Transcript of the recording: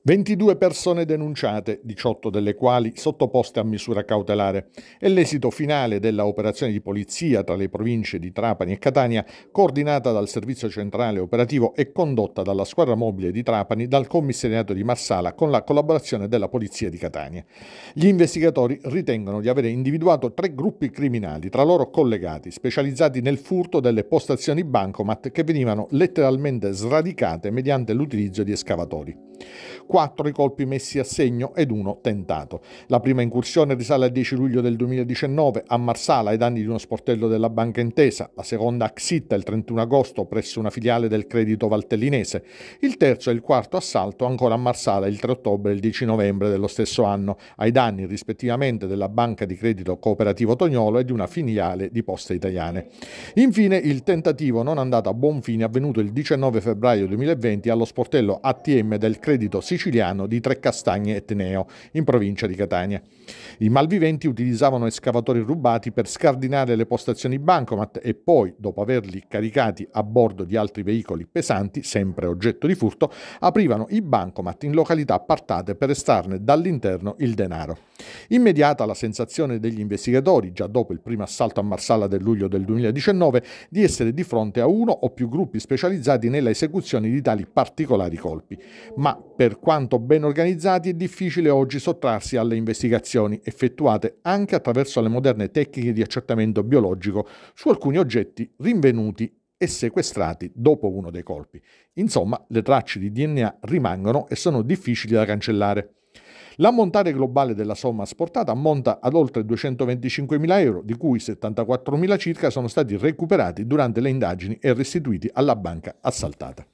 22 persone denunciate, 18 delle quali sottoposte a misura cautelare e l'esito finale della operazione di polizia tra le province di Trapani e Catania, coordinata dal Servizio Centrale Operativo e condotta dalla squadra mobile di Trapani dal commissariato di Marsala con la collaborazione della Polizia di Catania. Gli investigatori ritengono di avere individuato tre gruppi criminali tra loro collegati, specializzati nel furto delle postazioni bancomat che venivano letteralmente sradicate mediante l'utilizzo di escavatori. 4 i colpi messi a segno ed uno tentato. La prima incursione risale al 10 luglio del 2019 a Marsala ai danni di uno sportello della Banca Intesa, la seconda a Xitta il 31 agosto presso una filiale del Credito Valtellinese, il terzo e il quarto assalto ancora a Marsala il 3 ottobre e il 10 novembre dello stesso anno ai danni rispettivamente della Banca di Credito Cooperativo Tognolo e di una filiale di Poste Italiane. Infine il tentativo non andato a buon fine avvenuto il 19 febbraio 2020 allo sportello ATM del Credito Siciliano siciliano di Trecastagne e Teneo, in provincia di Catania. I malviventi utilizzavano escavatori rubati per scardinare le postazioni bancomat e poi, dopo averli caricati a bordo di altri veicoli pesanti, sempre oggetto di furto, aprivano i bancomat in località appartate per estrarne dall'interno il denaro. Immediata la sensazione degli investigatori, già dopo il primo assalto a Marsala del luglio del 2019, di essere di fronte a uno o più gruppi specializzati nella esecuzione di tali particolari colpi. Ma per quanto ben organizzati è difficile oggi sottrarsi alle investigazioni effettuate anche attraverso le moderne tecniche di accertamento biologico su alcuni oggetti rinvenuti e sequestrati dopo uno dei colpi. Insomma, le tracce di DNA rimangono e sono difficili da cancellare. L'ammontare globale della somma asportata ammonta ad oltre 225.000 euro, di cui 74.000 circa sono stati recuperati durante le indagini e restituiti alla banca assaltata.